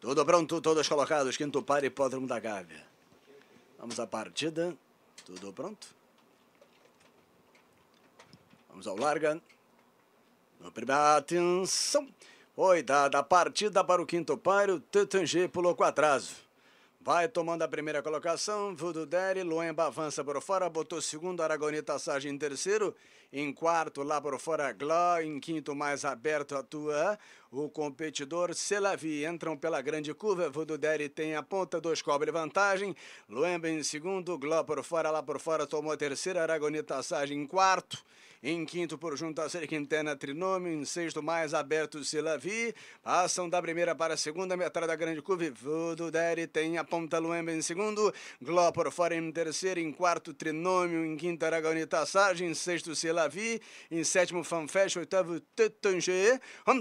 Tudo pronto, todos colocados. Quinto par, hipódromo da Gávea. Vamos à partida. Tudo pronto. Vamos ao larga. No primeiro, atenção. a partida para o quinto par. O Tetangê pulou com atraso. Vai tomando a primeira colocação, Vudu Deri, Luemba avança por fora, botou segundo, Aragonita Sagem em terceiro, em quarto lá por fora Gló, em quinto mais aberto atua o competidor Selavi. Entram pela grande curva, Vudu tem a ponta, dois cobre vantagem, Luemba em segundo, Gló por fora, lá por fora tomou terceiro, Aragonita Sagem em quarto. Em quinto, por junto, a série Quintana Trinômio. Em sexto, mais aberto, Silavi. Passam da primeira para a segunda, metade da grande curva. Vudo tem a ponta Luemba em segundo. Gló por fora em terceiro. Em quarto, Trinômio. Em quinto, Aragonita Tassage. Em sexto, Silavi. Em sétimo, Fanfest. Oitavo, Tetangê.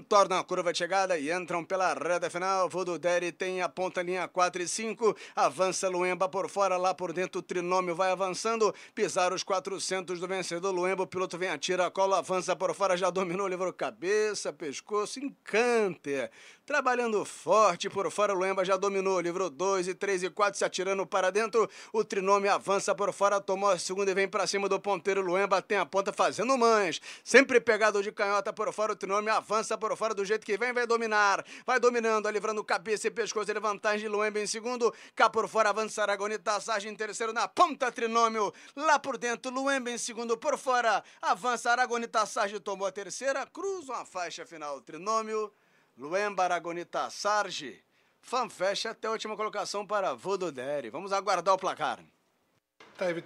Torna a curva de chegada e entram pela reta final. Vudo tem a ponta linha 4 e 5. Avança Luemba por fora, lá por dentro. O Trinômio vai avançando. Pisar os 400 do vencedor. Luemba, o piloto vem vem, atira a cola, avança por fora, já dominou, livrou cabeça, pescoço, encante. É. Trabalhando forte por fora, o Luemba já dominou, livrou dois e três e quatro, se atirando para dentro. O Trinome avança por fora, tomou a segunda e vem para cima do ponteiro. Luemba tem a ponta fazendo mães. Sempre pegado de canhota por fora, o Trinome avança por fora do jeito que vem, vai dominar. Vai dominando, livrando cabeça e pescoço, ele vantagem de Luemba em segundo. Cá por fora avança Aragonita, Sargem em terceiro, na ponta Trinômio. Lá por dentro, Luemba em segundo, por fora. Avança avança, Aragonita Sarge tomou a terceira, cruzam a faixa final trinômio, Luemba Aragonita Sarge, fanfecha até a última colocação para Vododeri. Vamos aguardar o placar. Tá, Vitória.